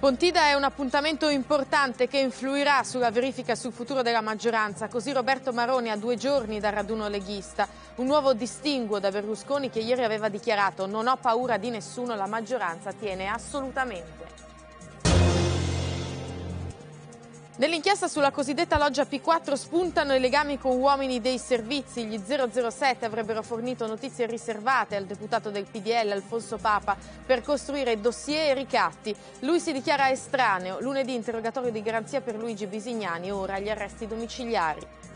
Pontida è un appuntamento importante che influirà sulla verifica sul futuro della maggioranza, così Roberto Maroni ha due giorni dal raduno leghista, un nuovo distinguo da Berlusconi che ieri aveva dichiarato non ho paura di nessuno, la maggioranza tiene assolutamente. Nell'inchiesta sulla cosiddetta loggia P4 spuntano i legami con uomini dei servizi. Gli 007 avrebbero fornito notizie riservate al deputato del PDL Alfonso Papa per costruire dossier e ricatti. Lui si dichiara estraneo. Lunedì interrogatorio di garanzia per Luigi Bisignani, ora gli arresti domiciliari.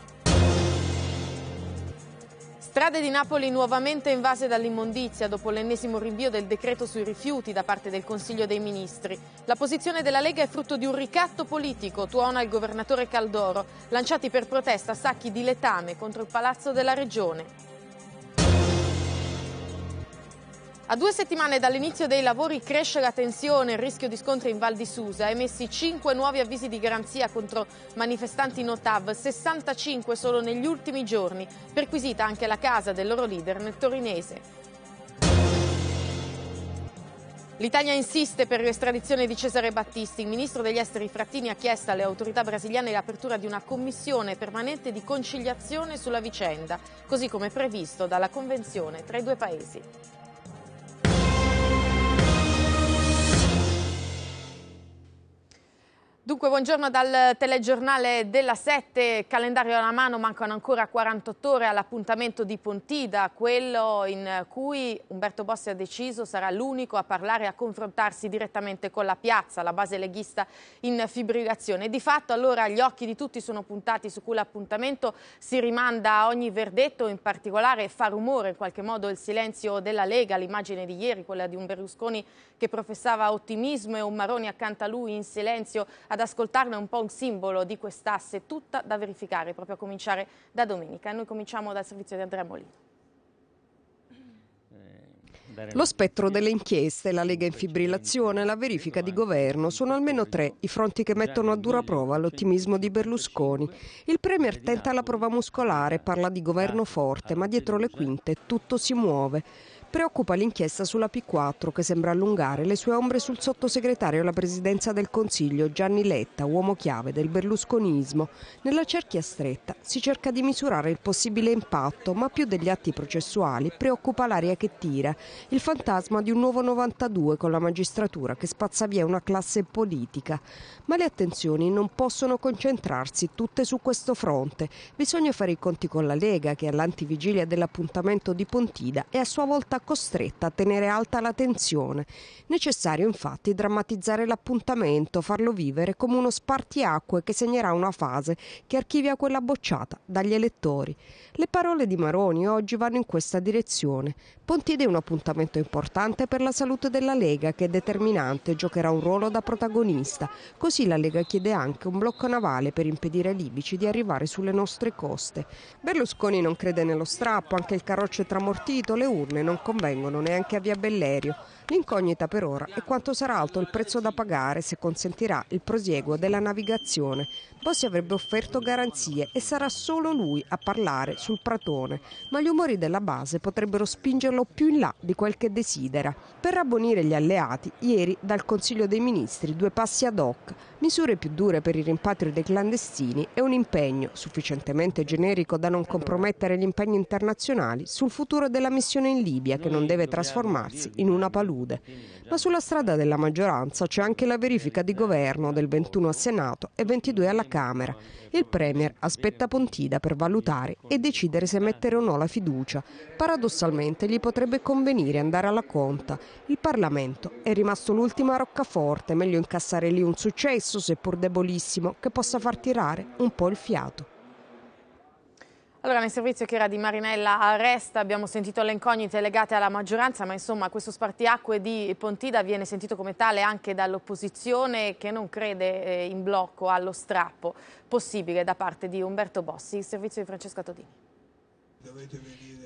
Strade di Napoli nuovamente invase dall'immondizia dopo l'ennesimo rinvio del decreto sui rifiuti da parte del Consiglio dei Ministri. La posizione della Lega è frutto di un ricatto politico, tuona il governatore Caldoro, lanciati per protesta sacchi di letame contro il Palazzo della Regione. A due settimane dall'inizio dei lavori cresce la tensione e il rischio di scontri in Val di Susa. Emessi cinque nuovi avvisi di garanzia contro manifestanti in 65 solo negli ultimi giorni, perquisita anche la casa del loro leader nel torinese. L'Italia insiste per l'estradizione di Cesare Battisti. Il ministro degli esteri Frattini ha chiesto alle autorità brasiliane l'apertura di una commissione permanente di conciliazione sulla vicenda, così come previsto dalla convenzione tra i due paesi. Dunque, buongiorno dal telegiornale della 7, calendario alla mano, mancano ancora 48 ore all'appuntamento di Pontida, quello in cui Umberto Bossi ha deciso sarà l'unico a parlare e a confrontarsi direttamente con la piazza, la base leghista in fibrillazione. Di fatto allora gli occhi di tutti sono puntati su quell'appuntamento, si rimanda a ogni verdetto, in particolare fa rumore in qualche modo il silenzio della Lega, l'immagine di ieri, quella di un Berlusconi che professava ottimismo e un Maroni accanto a lui in silenzio a ad ascoltarne un po' un simbolo di quest'asse, tutta da verificare, proprio a cominciare da domenica. noi cominciamo dal servizio di Andrea Molino. Lo spettro delle inchieste, la lega in fibrillazione, la verifica di governo sono almeno tre i fronti che mettono a dura prova l'ottimismo di Berlusconi. Il Premier tenta la prova muscolare, parla di governo forte, ma dietro le quinte tutto si muove. Preoccupa l'inchiesta sulla P4 che sembra allungare le sue ombre sul sottosegretario alla presidenza del Consiglio Gianni Letta, uomo chiave del berlusconismo. Nella cerchia stretta si cerca di misurare il possibile impatto, ma più degli atti processuali preoccupa l'aria che tira, il fantasma di un nuovo 92 con la magistratura che spazza via una classe politica. Ma le attenzioni non possono concentrarsi tutte su questo fronte. Bisogna fare i conti con la Lega che all'antivigilia dell'appuntamento di Pontida è a sua volta costretta a tenere alta la tensione. Necessario infatti drammatizzare l'appuntamento, farlo vivere come uno spartiacque che segnerà una fase che archivia quella bocciata dagli elettori. Le parole di Maroni oggi vanno in questa direzione. Pontide è un appuntamento importante per la salute della Lega che è determinante, giocherà un ruolo da protagonista. Così la Lega chiede anche un blocco navale per impedire ai libici di arrivare sulle nostre coste. Berlusconi non crede nello strappo, anche il carroccio è tramortito, le urne non combattono convengono neanche a Via Bellerio. L'incognita per ora è quanto sarà alto il prezzo da pagare se consentirà il prosieguo della navigazione. Bossi avrebbe offerto garanzie e sarà solo lui a parlare sul pratone, ma gli umori della base potrebbero spingerlo più in là di quel che desidera. Per rabbonire gli alleati, ieri dal Consiglio dei Ministri due passi ad hoc, misure più dure per il rimpatrio dei clandestini e un impegno, sufficientemente generico da non compromettere gli impegni internazionali, sul futuro della missione in Libia che non deve trasformarsi in una palude esclude. Ma sulla strada della maggioranza c'è anche la verifica di governo del 21 al Senato e 22 alla Camera. Il Premier aspetta Pontida per valutare e decidere se mettere o no la fiducia. Paradossalmente gli potrebbe convenire andare alla conta. Il Parlamento è rimasto l'ultima roccaforte, meglio incassare lì un successo, seppur debolissimo, che possa far tirare un po' il fiato. Allora, nel servizio che era di Marinella Arresta abbiamo sentito le incognite legate alla maggioranza, ma insomma questo spartiacque di Pontida viene sentito come tale anche dall'opposizione che non crede eh, in blocco allo strappo possibile da parte di Umberto Bossi. Il servizio di Francesca Todini.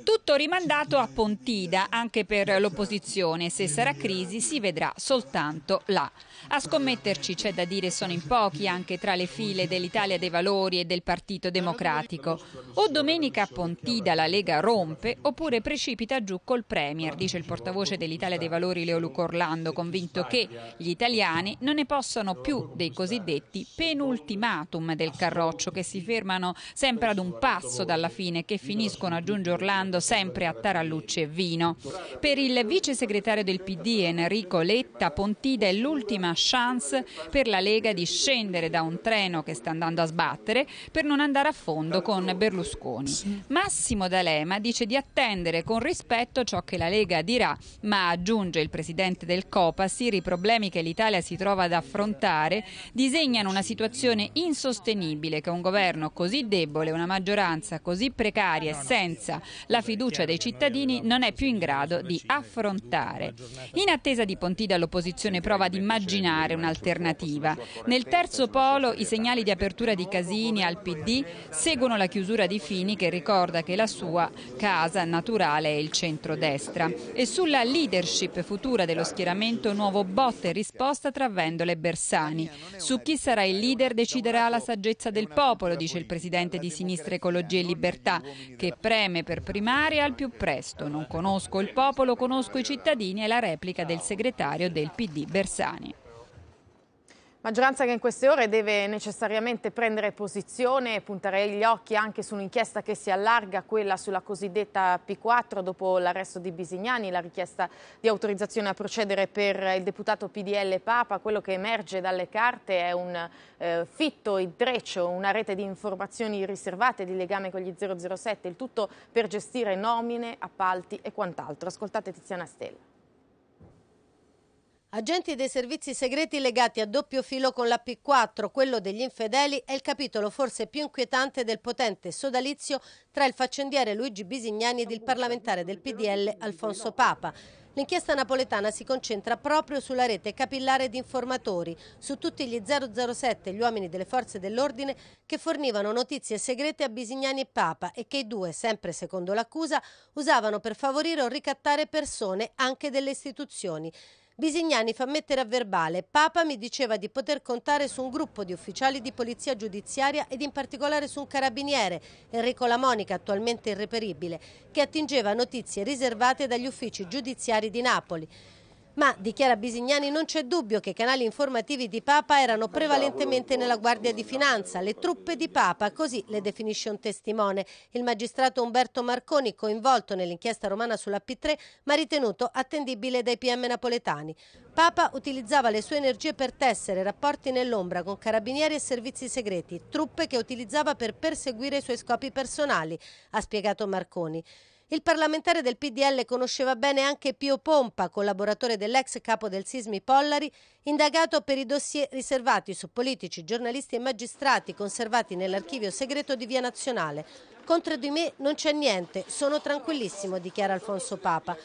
Tutto rimandato a Pontida anche per l'opposizione, se sarà crisi si vedrà soltanto là. A scommetterci c'è da dire sono in pochi anche tra le file dell'Italia dei Valori e del Partito Democratico. O domenica a Pontida la Lega rompe oppure precipita giù col Premier, dice il portavoce dell'Italia dei Valori Leo Luca Orlando, convinto che gli italiani non ne possono più dei cosiddetti penultimatum del carroccio che si fermano sempre ad un passo dalla fine che finiscono con aggiunge Orlando sempre a Tarallucci e Vino. Per il vice segretario del PD Enrico Letta, Pontida è l'ultima chance per la Lega di scendere da un treno che sta andando a sbattere per non andare a fondo con Berlusconi. Massimo D'Alema dice di attendere con rispetto ciò che la Lega dirà, ma aggiunge il presidente del Copasir i problemi che l'Italia si trova ad affrontare disegnano una situazione insostenibile che un governo così debole, una maggioranza così precaria e senza senza la fiducia dei cittadini non è più in grado di affrontare. In attesa di Pontida l'opposizione prova ad immaginare un'alternativa. Nel terzo polo i segnali di apertura di Casini al PD seguono la chiusura di Fini che ricorda che la sua casa naturale è il centro-destra. e sulla leadership futura dello schieramento nuovo botte e risposta tra Vendola e Bersani. Su chi sarà il leader deciderà la saggezza del popolo, dice il presidente di Sinistra Ecologia e Libertà, che però preme per primaria al più presto. Non conosco il popolo, conosco i cittadini è la replica del segretario del PD Bersani. Maggioranza che in queste ore deve necessariamente prendere posizione e puntare gli occhi anche su un'inchiesta che si allarga, quella sulla cosiddetta P4 dopo l'arresto di Bisignani, la richiesta di autorizzazione a procedere per il deputato PDL Papa. Quello che emerge dalle carte è un eh, fitto intreccio, una rete di informazioni riservate di legame con gli 007, il tutto per gestire nomine, appalti e quant'altro. Ascoltate Tiziana Stella. Agenti dei servizi segreti legati a doppio filo con la P4, quello degli infedeli, è il capitolo forse più inquietante del potente sodalizio tra il faccendiere Luigi Bisignani ed il parlamentare del PDL Alfonso Papa. L'inchiesta napoletana si concentra proprio sulla rete capillare di informatori, su tutti gli 007, gli uomini delle forze dell'ordine, che fornivano notizie segrete a Bisignani e Papa e che i due, sempre secondo l'accusa, usavano per favorire o ricattare persone anche delle istituzioni. Bisignani fa mettere a verbale Papa mi diceva di poter contare su un gruppo di ufficiali di polizia giudiziaria ed in particolare su un carabiniere, Enrico La Monica, attualmente irreperibile, che attingeva notizie riservate dagli uffici giudiziari di Napoli. Ma, dichiara Bisignani, non c'è dubbio che i canali informativi di Papa erano prevalentemente nella Guardia di Finanza, le truppe di Papa, così le definisce un testimone. Il magistrato Umberto Marconi, coinvolto nell'inchiesta romana sulla P3, ma ritenuto attendibile dai PM napoletani. Papa utilizzava le sue energie per tessere rapporti nell'ombra con carabinieri e servizi segreti, truppe che utilizzava per perseguire i suoi scopi personali, ha spiegato Marconi. Il parlamentare del PDL conosceva bene anche Pio Pompa, collaboratore dell'ex capo del Sismi Pollari, indagato per i dossier riservati su politici, giornalisti e magistrati conservati nell'archivio segreto di Via Nazionale. Contro di me non c'è niente, sono tranquillissimo, dichiara Alfonso Papa.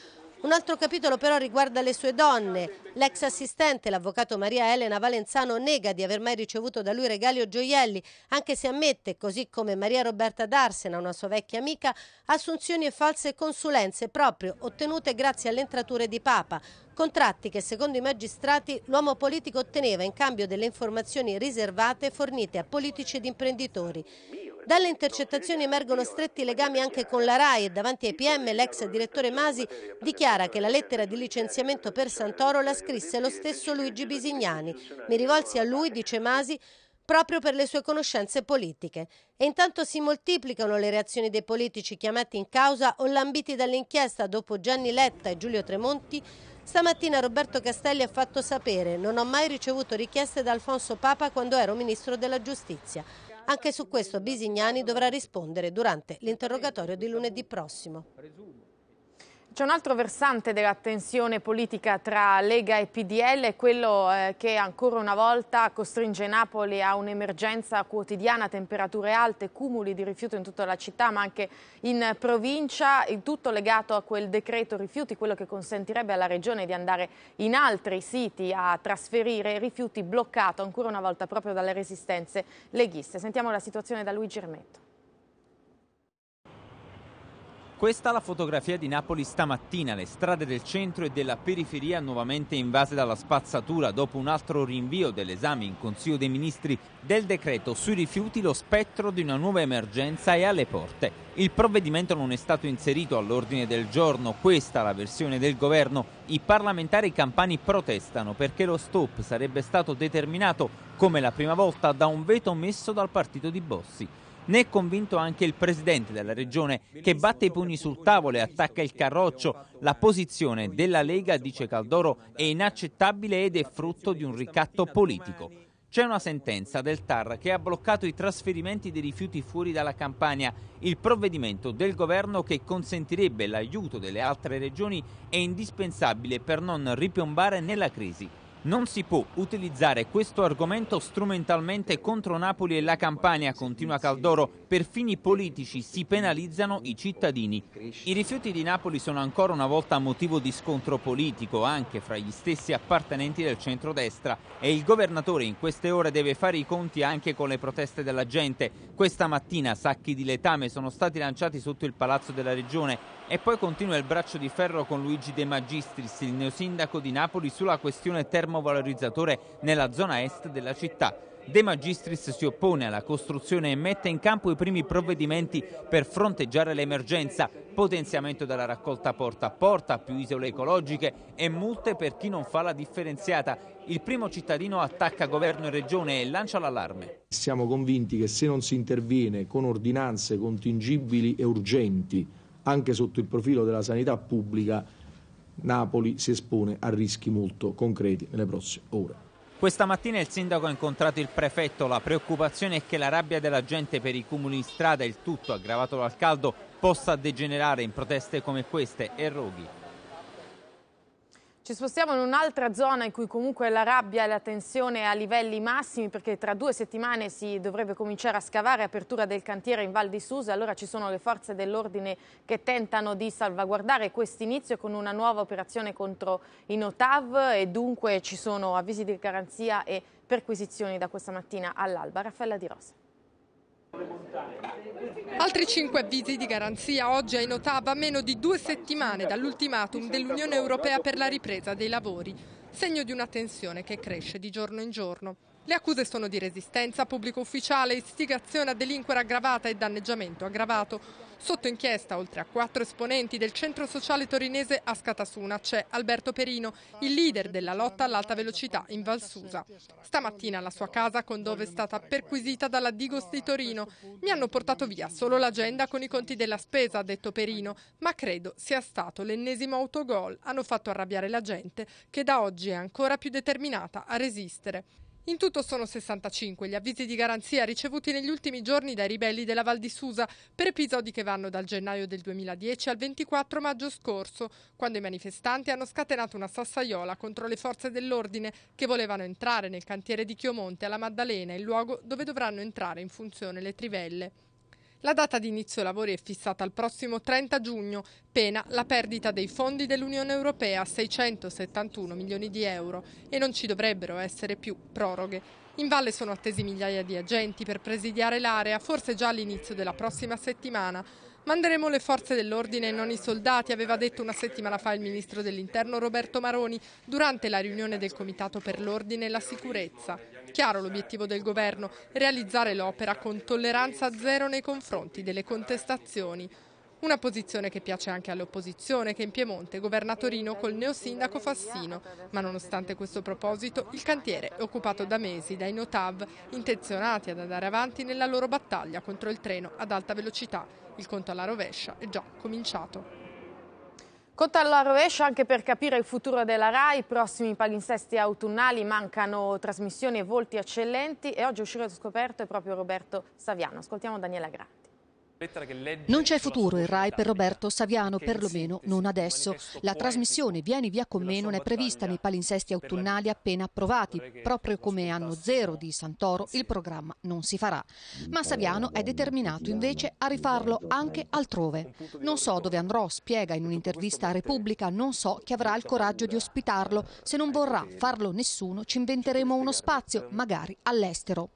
Un altro capitolo però riguarda le sue donne. L'ex assistente, l'avvocato Maria Elena Valenzano, nega di aver mai ricevuto da lui regali o gioielli, anche se ammette, così come Maria Roberta Darsena, una sua vecchia amica, assunzioni e false consulenze proprio ottenute grazie alle entrature di Papa. Contratti che secondo i magistrati l'uomo politico otteneva in cambio delle informazioni riservate fornite a politici ed imprenditori. Dalle intercettazioni emergono stretti legami anche con la RAI e davanti ai PM l'ex direttore Masi dichiara che la lettera di licenziamento per Santoro la scrisse lo stesso Luigi Bisignani. Mi rivolsi a lui, dice Masi, proprio per le sue conoscenze politiche. E intanto si moltiplicano le reazioni dei politici chiamati in causa o lambiti dall'inchiesta dopo Gianni Letta e Giulio Tremonti Stamattina Roberto Castelli ha fatto sapere non ho mai ricevuto richieste da Alfonso Papa quando ero Ministro della Giustizia. Anche su questo Bisignani dovrà rispondere durante l'interrogatorio di lunedì prossimo. C'è un altro versante della tensione politica tra Lega e PDL, quello eh, che ancora una volta costringe Napoli a un'emergenza quotidiana, temperature alte, cumuli di rifiuti in tutta la città ma anche in provincia, il tutto legato a quel decreto rifiuti, quello che consentirebbe alla Regione di andare in altri siti a trasferire rifiuti bloccato ancora una volta proprio dalle resistenze leghiste. Sentiamo la situazione da Luigi Ermetto. Questa la fotografia di Napoli stamattina, le strade del centro e della periferia nuovamente invase dalla spazzatura dopo un altro rinvio dell'esame in Consiglio dei Ministri del decreto sui rifiuti, lo spettro di una nuova emergenza è alle porte. Il provvedimento non è stato inserito all'ordine del giorno, questa la versione del governo. I parlamentari campani protestano perché lo stop sarebbe stato determinato come la prima volta da un veto messo dal partito di Bossi. Ne è convinto anche il presidente della regione che batte i pugni sul tavolo e attacca il carroccio. La posizione della Lega, dice Caldoro, è inaccettabile ed è frutto di un ricatto politico. C'è una sentenza del TAR che ha bloccato i trasferimenti dei rifiuti fuori dalla Campania, il provvedimento del governo che consentirebbe l'aiuto delle altre regioni è indispensabile per non ripiombare nella crisi. Non si può utilizzare questo argomento strumentalmente contro Napoli e la Campania, continua Caldoro. Per fini politici si penalizzano i cittadini. I rifiuti di Napoli sono ancora una volta motivo di scontro politico, anche fra gli stessi appartenenti del centrodestra. E il governatore in queste ore deve fare i conti anche con le proteste della gente. Questa mattina sacchi di letame sono stati lanciati sotto il palazzo della regione e poi continua il braccio di ferro con Luigi De Magistris, il neosindaco di Napoli, sulla questione termodinamica termovalorizzatore nella zona est della città. De Magistris si oppone alla costruzione e mette in campo i primi provvedimenti per fronteggiare l'emergenza, potenziamento della raccolta porta a porta, più isole ecologiche e multe per chi non fa la differenziata. Il primo cittadino attacca governo e regione e lancia l'allarme. Siamo convinti che se non si interviene con ordinanze contingibili e urgenti, anche sotto il profilo della sanità pubblica, Napoli si espone a rischi molto concreti nelle prossime ore. Questa mattina il sindaco ha incontrato il prefetto, la preoccupazione è che la rabbia della gente per i cumuli in strada, il tutto aggravato dal caldo, possa degenerare in proteste come queste e roghi. Ci spostiamo in un'altra zona in cui comunque la rabbia e la tensione è a livelli massimi perché tra due settimane si dovrebbe cominciare a scavare apertura del cantiere in Val di Susa, allora ci sono le forze dell'ordine che tentano di salvaguardare questo inizio con una nuova operazione contro i Notav e dunque ci sono avvisi di garanzia e perquisizioni da questa mattina all'alba. Raffaella Di Rosa. Altri cinque avvisi di garanzia oggi ai Notava a meno di due settimane dall'ultimatum dell'Unione Europea per la ripresa dei lavori, segno di una tensione che cresce di giorno in giorno. Le accuse sono di resistenza, pubblico ufficiale, istigazione a delinquere aggravata e danneggiamento aggravato. Sotto inchiesta, oltre a quattro esponenti del centro sociale torinese Ascatasuna, c'è Alberto Perino, il leader della lotta all'alta velocità in Valsusa. Stamattina alla sua casa, con dove è stata perquisita dalla Digos di Torino. Mi hanno portato via solo l'agenda con i conti della spesa, ha detto Perino, ma credo sia stato l'ennesimo autogol. Hanno fatto arrabbiare la gente, che da oggi è ancora più determinata a resistere. In tutto sono 65 gli avvisi di garanzia ricevuti negli ultimi giorni dai ribelli della Val di Susa per episodi che vanno dal gennaio del 2010 al 24 maggio scorso, quando i manifestanti hanno scatenato una sassaiola contro le forze dell'ordine che volevano entrare nel cantiere di Chiomonte alla Maddalena, il luogo dove dovranno entrare in funzione le trivelle. La data di inizio lavori è fissata al prossimo 30 giugno, pena la perdita dei fondi dell'Unione Europea, 671 milioni di euro, e non ci dovrebbero essere più proroghe. In valle sono attesi migliaia di agenti per presidiare l'area, forse già all'inizio della prossima settimana. Manderemo le forze dell'ordine e non i soldati, aveva detto una settimana fa il ministro dell'interno Roberto Maroni durante la riunione del Comitato per l'Ordine e la Sicurezza. Chiaro l'obiettivo del governo, realizzare l'opera con tolleranza zero nei confronti delle contestazioni. Una posizione che piace anche all'opposizione, che in Piemonte governa Torino col neosindaco Fassino. Ma nonostante questo proposito, il cantiere è occupato da mesi dai Notav, intenzionati ad andare avanti nella loro battaglia contro il treno ad alta velocità. Il conto alla rovescia è già cominciato. Conto alla rovescia anche per capire il futuro della RAI, i prossimi palinsesti autunnali, mancano trasmissioni e volti eccellenti e oggi uscire scoperto è proprio Roberto Saviano. Ascoltiamo Daniela Gra. Non c'è futuro in Rai per Roberto Saviano, perlomeno non adesso. La trasmissione Vieni via con me non è prevista nei palinsesti autunnali appena approvati. Proprio come anno zero di Santoro il programma non si farà. Ma Saviano è determinato invece a rifarlo anche altrove. Non so dove andrò, spiega in un'intervista a Repubblica, non so chi avrà il coraggio di ospitarlo. Se non vorrà farlo nessuno ci inventeremo uno spazio, magari all'estero.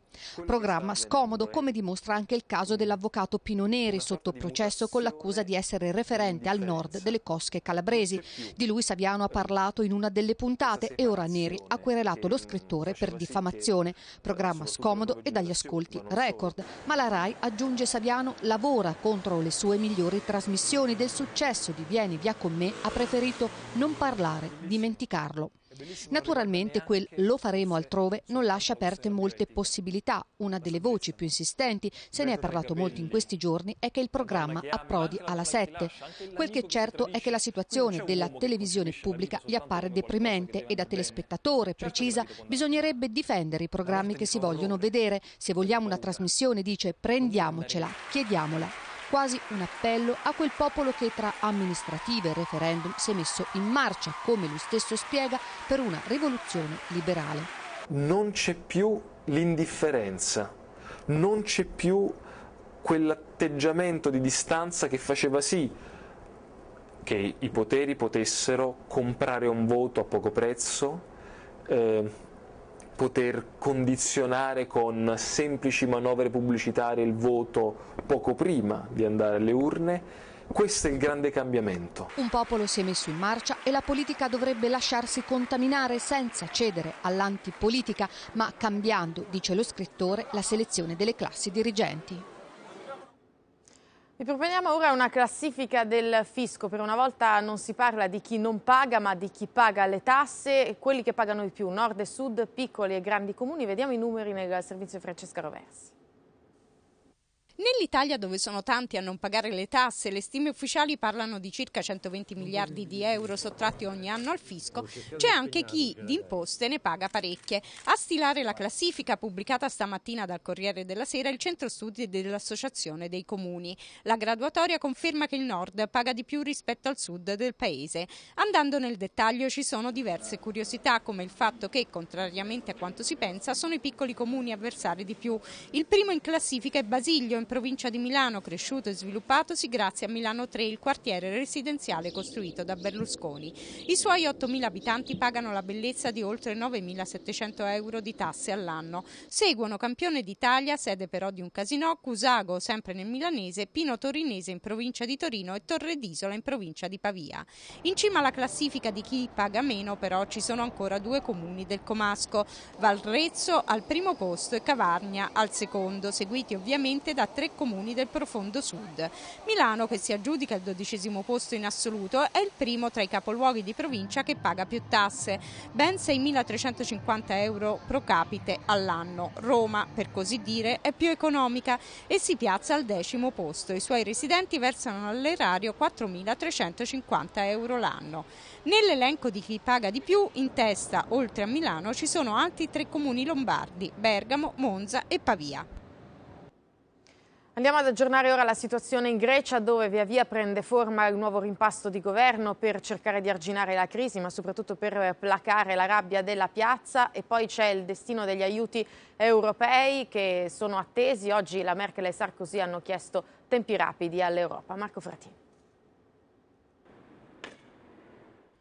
Programma scomodo come dimostra anche il caso dell'avvocato Pino Neri sotto processo con l'accusa di essere referente al nord delle cosche calabresi. Di lui Saviano ha parlato in una delle puntate e ora Neri ha querelato lo scrittore per diffamazione. Programma scomodo e dagli ascolti record. Ma la RAI, aggiunge Saviano, lavora contro le sue migliori trasmissioni del successo di Vieni via con me ha preferito non parlare, dimenticarlo. Naturalmente quel lo faremo altrove non lascia aperte molte possibilità. Una delle voci più insistenti, se ne è parlato molto in questi giorni, è che il programma approdi alla 7. Quel che è certo è che la situazione della televisione pubblica gli appare deprimente e da certo, telespettatore, certo, precisa, bisognerebbe difendere i programmi che si vogliono vedere. Se vogliamo una trasmissione, dice, prendiamocela, chiediamola quasi un appello a quel popolo che tra amministrative e referendum si è messo in marcia, come lui stesso spiega, per una rivoluzione liberale. Non c'è più l'indifferenza, non c'è più quell'atteggiamento di distanza che faceva sì che i poteri potessero comprare un voto a poco prezzo, eh, poter condizionare con semplici manovre pubblicitarie il voto poco prima di andare alle urne. Questo è il grande cambiamento. Un popolo si è messo in marcia e la politica dovrebbe lasciarsi contaminare senza cedere all'antipolitica, ma cambiando, dice lo scrittore, la selezione delle classi dirigenti. Vi proponiamo ora una classifica del fisco, per una volta non si parla di chi non paga ma di chi paga le tasse e quelli che pagano di più, nord e sud, piccoli e grandi comuni, vediamo i numeri nel servizio Francesca Roversi. Nell'Italia, dove sono tanti a non pagare le tasse, le stime ufficiali parlano di circa 120 miliardi di euro sottratti ogni anno al fisco, c'è anche chi di imposte ne paga parecchie. A stilare la classifica pubblicata stamattina dal Corriere della Sera il centro studi dell'Associazione dei Comuni. La graduatoria conferma che il nord paga di più rispetto al sud del paese. Andando nel dettaglio ci sono diverse curiosità, come il fatto che, contrariamente a quanto si pensa, sono i piccoli comuni avversari di più. Il primo in classifica è Basilio, in provincia di Milano, cresciuto e sviluppatosi grazie a Milano 3, il quartiere residenziale costruito da Berlusconi. I suoi 8.000 abitanti pagano la bellezza di oltre 9.700 euro di tasse all'anno. Seguono Campione d'Italia, sede però di un casino, Cusago, sempre nel milanese, Pino Torinese in provincia di Torino e Torre d'Isola in provincia di Pavia. In cima alla classifica di chi paga meno però ci sono ancora due comuni del Comasco, Valrezzo al primo posto e Cavagna al secondo, seguiti ovviamente da tre comuni del profondo sud. Milano, che si aggiudica il dodicesimo posto in assoluto, è il primo tra i capoluoghi di provincia che paga più tasse, ben 6.350 euro pro capite all'anno. Roma, per così dire, è più economica e si piazza al decimo posto. I suoi residenti versano all'erario 4.350 euro l'anno. Nell'elenco di chi paga di più, in testa, oltre a Milano, ci sono altri tre comuni lombardi, Bergamo, Monza e Pavia. Andiamo ad aggiornare ora la situazione in Grecia dove via via prende forma il nuovo rimpasto di governo per cercare di arginare la crisi ma soprattutto per eh, placare la rabbia della piazza e poi c'è il destino degli aiuti europei che sono attesi. Oggi la Merkel e Sarkozy hanno chiesto tempi rapidi all'Europa. Marco Fratini.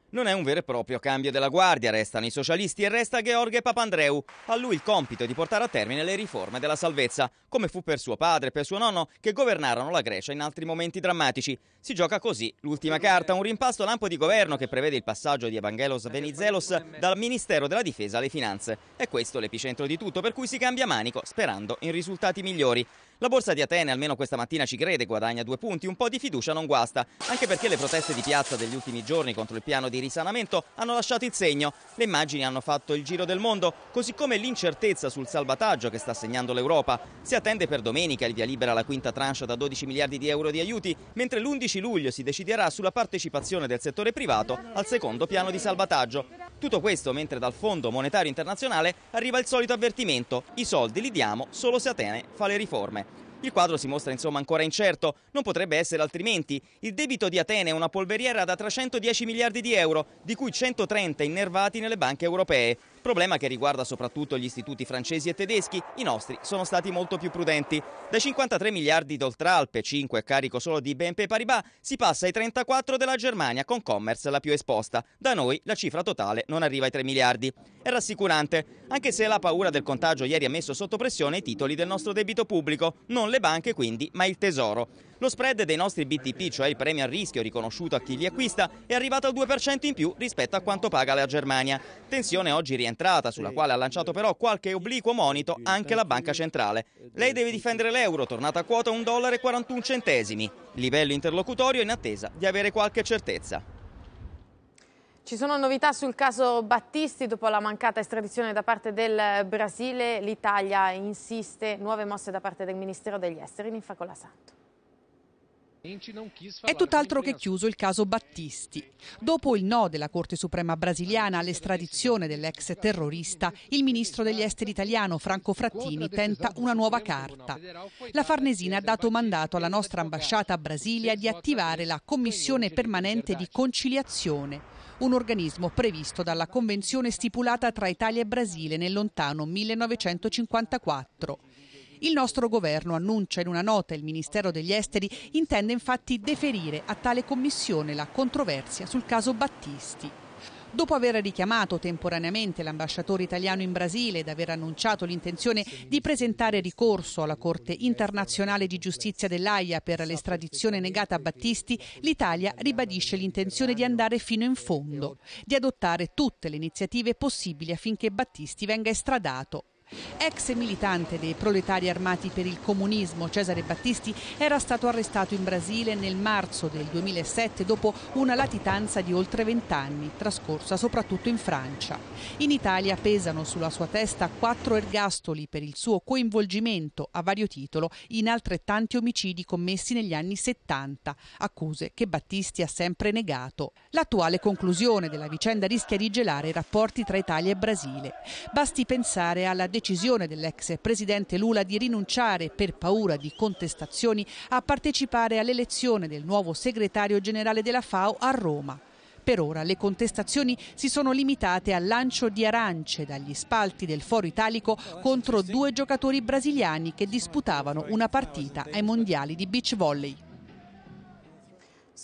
Non è un vero e proprio cambio della guardia, restano i socialisti e resta Gheorghe Papandreou. A lui il compito di portare a termine le riforme della salvezza, come fu per suo padre e per suo nonno che governarono la Grecia in altri momenti drammatici. Si gioca così l'ultima carta, un rimpasto lampo di governo che prevede il passaggio di Evangelos Venizelos dal Ministero della Difesa alle Finanze. È questo l'epicentro di tutto, per cui si cambia manico, sperando in risultati migliori. La borsa di Atene almeno questa mattina ci crede, guadagna due punti, un po' di fiducia non guasta, anche perché le proteste di piazza degli ultimi giorni contro il piano di risanamento hanno lasciato il segno. Le immagini hanno fatto il giro del mondo, così come l'incertezza sul salvataggio che sta segnando l'Europa. Si attende per domenica il via libera alla quinta tranche da 12 miliardi di euro di aiuti, mentre l'11 luglio si deciderà sulla partecipazione del settore privato al secondo piano di salvataggio. Tutto questo mentre dal Fondo Monetario Internazionale arriva il solito avvertimento, i soldi li diamo solo se Atene fa le riforme. Il quadro si mostra insomma ancora incerto, non potrebbe essere altrimenti. Il debito di Atene è una polveriera da 310 miliardi di euro, di cui 130 innervati nelle banche europee problema che riguarda soprattutto gli istituti francesi e tedeschi, i nostri sono stati molto più prudenti. Dai 53 miliardi d'oltralpe, 5 a carico solo di BNP Paribas, si passa ai 34 della Germania, con Commerce la più esposta. Da noi la cifra totale non arriva ai 3 miliardi. È rassicurante, anche se la paura del contagio ieri ha messo sotto pressione i titoli del nostro debito pubblico, non le banche quindi, ma il tesoro. Lo spread dei nostri BTP, cioè il premio a rischio riconosciuto a chi li acquista, è arrivato al 2% in più rispetto a quanto paga la Germania. Tensione oggi rientrata, sulla quale ha lanciato però qualche obliquo monito anche la banca centrale. Lei deve difendere l'euro, tornata a quota 1,41 dollari. Livello interlocutorio in attesa di avere qualche certezza. Ci sono novità sul caso Battisti, dopo la mancata estradizione da parte del Brasile, l'Italia insiste, nuove mosse da parte del Ministero degli Esteri, Ninfa Colasanto. È tutt'altro che chiuso il caso Battisti. Dopo il no della Corte Suprema brasiliana all'estradizione dell'ex terrorista, il ministro degli esteri italiano Franco Frattini tenta una nuova carta. La Farnesina ha dato mandato alla nostra ambasciata a Brasilia di attivare la Commissione permanente di conciliazione un organismo previsto dalla convenzione stipulata tra Italia e Brasile nel lontano 1954. Il nostro governo annuncia in una nota il Ministero degli Esteri intende infatti deferire a tale commissione la controversia sul caso Battisti. Dopo aver richiamato temporaneamente l'ambasciatore italiano in Brasile ed aver annunciato l'intenzione di presentare ricorso alla Corte internazionale di giustizia dell'AIA per l'estradizione negata a Battisti, l'Italia ribadisce l'intenzione di andare fino in fondo, di adottare tutte le iniziative possibili affinché Battisti venga estradato. Ex militante dei proletari armati per il comunismo, Cesare Battisti era stato arrestato in Brasile nel marzo del 2007 dopo una latitanza di oltre vent'anni, trascorsa soprattutto in Francia. In Italia pesano sulla sua testa quattro ergastoli per il suo coinvolgimento a vario titolo in altrettanti omicidi commessi negli anni 70, accuse che Battisti ha sempre negato. L'attuale conclusione della vicenda rischia di gelare i rapporti tra Italia e Brasile. Basti pensare alla decisione dell'ex presidente Lula di rinunciare per paura di contestazioni a partecipare all'elezione del nuovo segretario generale della FAO a Roma. Per ora le contestazioni si sono limitate al lancio di arance dagli spalti del Foro Italico contro due giocatori brasiliani che disputavano una partita ai mondiali di beach volley.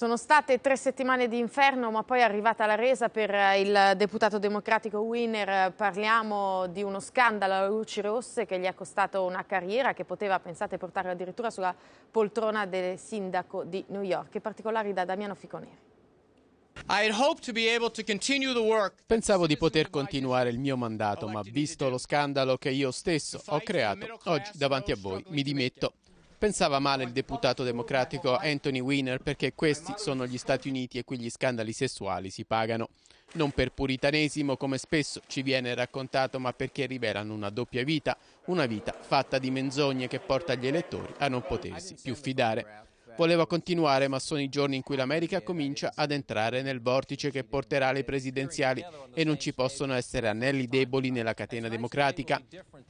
Sono state tre settimane di inferno ma poi è arrivata la resa per eh, il deputato democratico Winner. Parliamo di uno scandalo a luci rosse che gli ha costato una carriera che poteva, pensate, portare addirittura sulla poltrona del sindaco di New York. In particolare da Damiano Ficoneri. Pensavo di poter continuare il mio mandato, ma visto lo scandalo che io stesso ho creato, oggi davanti a voi mi dimetto. Pensava male il deputato democratico Anthony Weiner perché questi sono gli Stati Uniti e qui gli scandali sessuali si pagano. Non per puritanesimo, come spesso ci viene raccontato, ma perché rivelano una doppia vita, una vita fatta di menzogne che porta gli elettori a non potersi più fidare. Voleva continuare, ma sono i giorni in cui ah, l'America comincia ad entrare nel vortice che porterà le presidenziali e non ci possono essere anelli deboli nella catena democratica.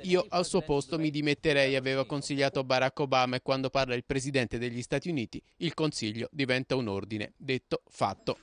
Io al suo posto mi dimetterei, aveva consigliato Barack Obama e quando parla il Presidente degli Stati Uniti il Consiglio diventa un ordine. Detto, fatto.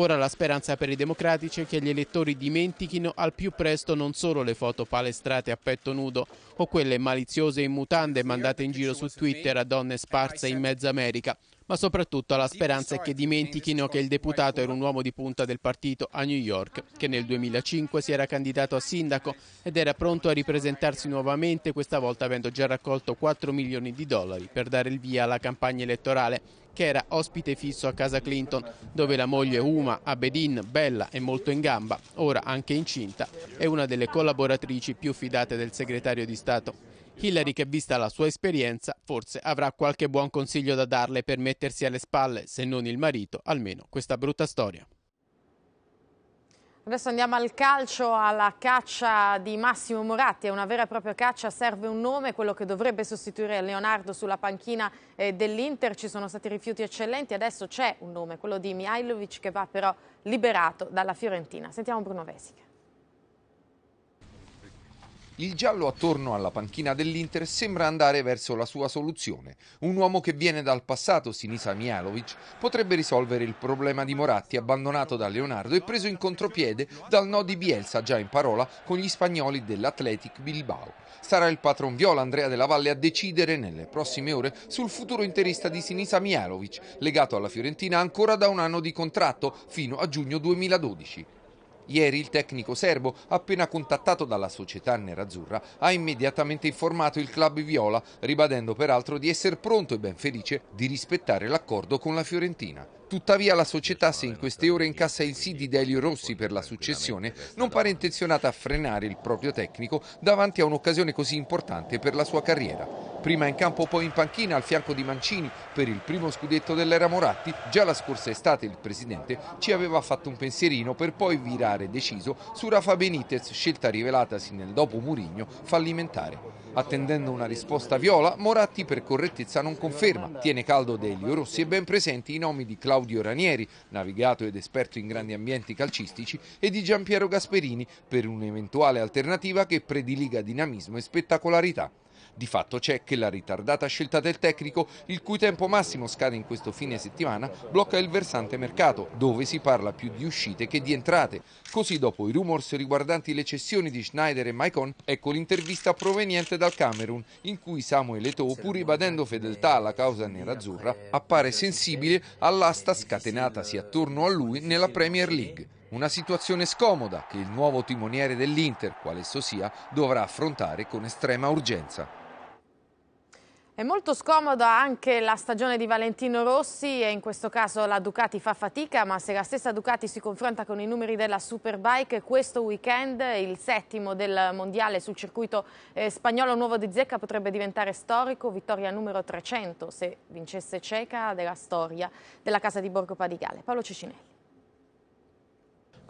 Ora la speranza per i democratici è che gli elettori dimentichino al più presto non solo le foto palestrate a petto nudo o quelle maliziose in mutande mandate in giro su Twitter a donne sparse in mezza America, ma soprattutto la speranza è che dimentichino che il deputato era un uomo di punta del partito a New York, che nel 2005 si era candidato a sindaco ed era pronto a ripresentarsi nuovamente, questa volta avendo già raccolto 4 milioni di dollari per dare il via alla campagna elettorale che era ospite fisso a casa Clinton, dove la moglie Uma Abedin, bella e molto in gamba, ora anche incinta, è una delle collaboratrici più fidate del segretario di Stato. Hillary, che vista la sua esperienza, forse avrà qualche buon consiglio da darle per mettersi alle spalle, se non il marito, almeno questa brutta storia. Adesso andiamo al calcio, alla caccia di Massimo Moratti, è una vera e propria caccia, serve un nome, quello che dovrebbe sostituire Leonardo sulla panchina eh, dell'Inter, ci sono stati rifiuti eccellenti, adesso c'è un nome, quello di Mihailovic che va però liberato dalla Fiorentina. Sentiamo Bruno Vesica. Il giallo attorno alla panchina dell'Inter sembra andare verso la sua soluzione. Un uomo che viene dal passato, Sinisa Mialovic, potrebbe risolvere il problema di Moratti abbandonato da Leonardo e preso in contropiede dal no di Bielsa già in parola con gli spagnoli dell'Athletic Bilbao. Sarà il patron viola Andrea della Valle a decidere nelle prossime ore sul futuro interista di Sinisa Mialovic, legato alla Fiorentina ancora da un anno di contratto fino a giugno 2012. Ieri il tecnico serbo, appena contattato dalla società nerazzurra, ha immediatamente informato il club viola, ribadendo peraltro di essere pronto e ben felice di rispettare l'accordo con la Fiorentina. Tuttavia la società, se in queste ore incassa il sì di Delio Rossi per la successione, non pare intenzionata a frenare il proprio tecnico davanti a un'occasione così importante per la sua carriera. Prima in campo, poi in panchina al fianco di Mancini per il primo scudetto dell'era Moratti, già la scorsa estate il presidente ci aveva fatto un pensierino per poi virare deciso su Rafa Benitez, scelta rivelatasi nel dopo Murigno fallimentare. Attendendo una risposta viola, Moratti per correttezza non conferma, tiene caldo Delio Rossi e ben presenti i nomi di Claudio Ranieri, navigato ed esperto in grandi ambienti calcistici, e di Giampiero Gasperini per un'eventuale alternativa che prediliga dinamismo e spettacolarità. Di fatto c'è che la ritardata scelta del tecnico, il cui tempo massimo scade in questo fine settimana, blocca il versante mercato, dove si parla più di uscite che di entrate. Così dopo i rumors riguardanti le cessioni di Schneider e Maicon, ecco l'intervista proveniente dal Camerun, in cui Samuel Eto'o, pur ribadendo fedeltà alla causa nerazzurra, eh, appare sensibile all'asta scatenatasi attorno a lui nella Premier League. Una situazione scomoda che il nuovo timoniere dell'Inter, quale esso sia, dovrà affrontare con estrema urgenza. È molto scomoda anche la stagione di Valentino Rossi e in questo caso la Ducati fa fatica, ma se la stessa Ducati si confronta con i numeri della Superbike, questo weekend il settimo del mondiale sul circuito eh, spagnolo nuovo di Zecca potrebbe diventare storico, vittoria numero 300 se vincesse cieca della storia della casa di Borgo Padigale. Paolo Cicinelli.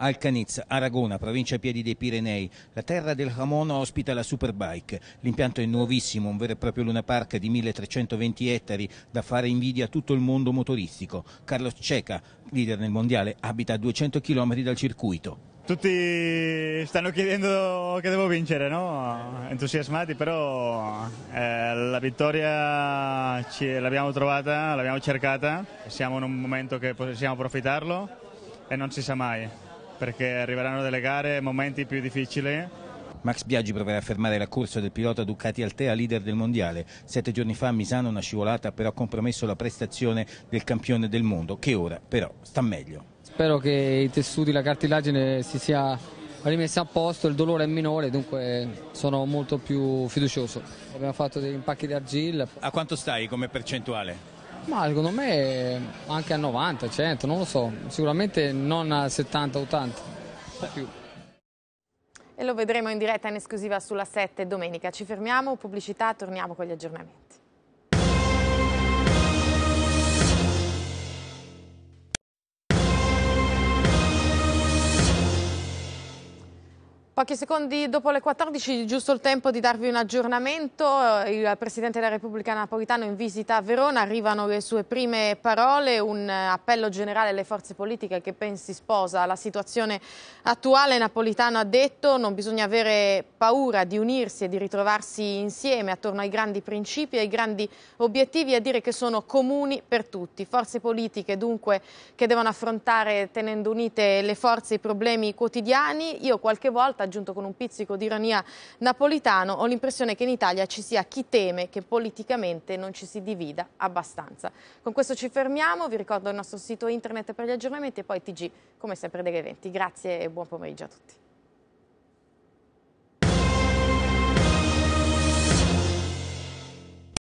Alcaniz, Aragona, provincia a Piedi dei Pirenei. La terra del Ramona ospita la Superbike. L'impianto è nuovissimo, un vero e proprio Luna Park di 1320 ettari da fare invidia a tutto il mondo motoristico. Carlos Ceca, leader nel mondiale, abita a 200 km dal circuito. Tutti stanno chiedendo che devo vincere, no? entusiasmati, però eh, la vittoria l'abbiamo trovata, l'abbiamo cercata, siamo in un momento che possiamo approfittarlo e non si sa mai perché arriveranno delle gare momenti più difficili. Max Biaggi proverà a fermare la corsa del pilota Ducati Altea, leader del mondiale. Sette giorni fa a Misano una scivolata però ha compromesso la prestazione del campione del mondo, che ora però sta meglio. Spero che i tessuti, la cartilagine si sia rimessa a posto, il dolore è minore, dunque sono molto più fiducioso. Abbiamo fatto degli impacchi di argilla. A quanto stai come percentuale? Ma secondo me anche a 90, 100, non lo so, sicuramente non a 70, 80. Più. E lo vedremo in diretta in esclusiva sulla 7 domenica. Ci fermiamo, pubblicità, torniamo con gli aggiornamenti. Pochi secondi dopo le 14, giusto il tempo di darvi un aggiornamento. Eh, il Presidente della Repubblica Napolitano in visita a Verona, arrivano le sue prime parole, un eh, appello generale alle forze politiche che pensi sposa alla situazione attuale. Napolitano ha detto non bisogna avere paura di unirsi e di ritrovarsi insieme attorno ai grandi principi, e ai grandi obiettivi e a dire che sono comuni per tutti. Forze politiche dunque che devono affrontare tenendo unite le forze i problemi quotidiani. Io qualche volta aggiunto con un pizzico di ironia napolitano, ho l'impressione che in Italia ci sia chi teme che politicamente non ci si divida abbastanza. Con questo ci fermiamo, vi ricordo il nostro sito internet per gli aggiornamenti e poi TG come sempre degli eventi. Grazie e buon pomeriggio a tutti.